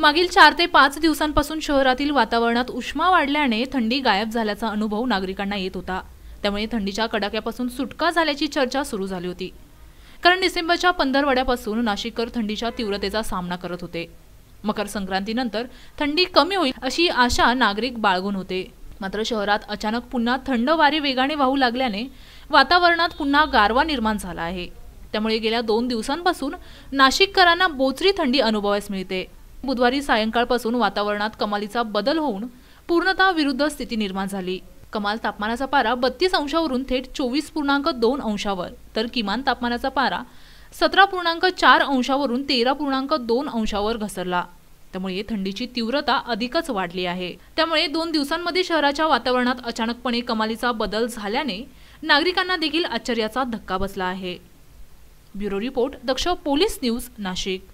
मागील चार ते पाच दिवसांपासून शहरातील वातावरणात उष्मा वाढल्याने थंडी गायब झाल्याचा अनुभव नागरिकांना येत होता त्यामुळे थंडीच्या कडाक्यापासून सुटका झाल्याची चर्चा सुरू झाली होती कारण डिसेंबरच्या पंधरवड्यापासून नाशिककर थंडीच्या तीव्रतेचा सामना करत होते मकर संक्रांतीनंतर थंडी कमी होईल अशी आशा नागरिक बाळगून होते मात्र शहरात अचानक पुन्हा थंड वारे वेगाने वाहू लागल्याने वातावरणात पुन्हा गारवा निर्माण झाला आहे त्यामुळे गेल्या दोन दिवसांपासून नाशिककरांना बोचरी थंडी अनुभवायस मिळते बुधवारी सायंकाळपासून वातावरणात कमालीचा बदल होऊन पूर्णतः विरुद्ध स्थिती निर्माण झाली कमाल तापमानाचा पारा बत्तीस अंशावरून थेट चोवीस पूर्णांक दोन अंशावर तर किमान तापमानाचा पारा सतरा पूर्णांक चार अंशावरून तेरा पूर्णांक दोन अंशावर घसरला त्यामुळे थंडीची तीव्रता अधिकच वाढली आहे त्यामुळे दोन दिवसांमध्ये शहराच्या वातावरणात अचानकपणे कमालीचा बदल झाल्याने नागरिकांना देखील आश्चर्याचा धक्का बसला आहे bureau report Daksh police news Nashik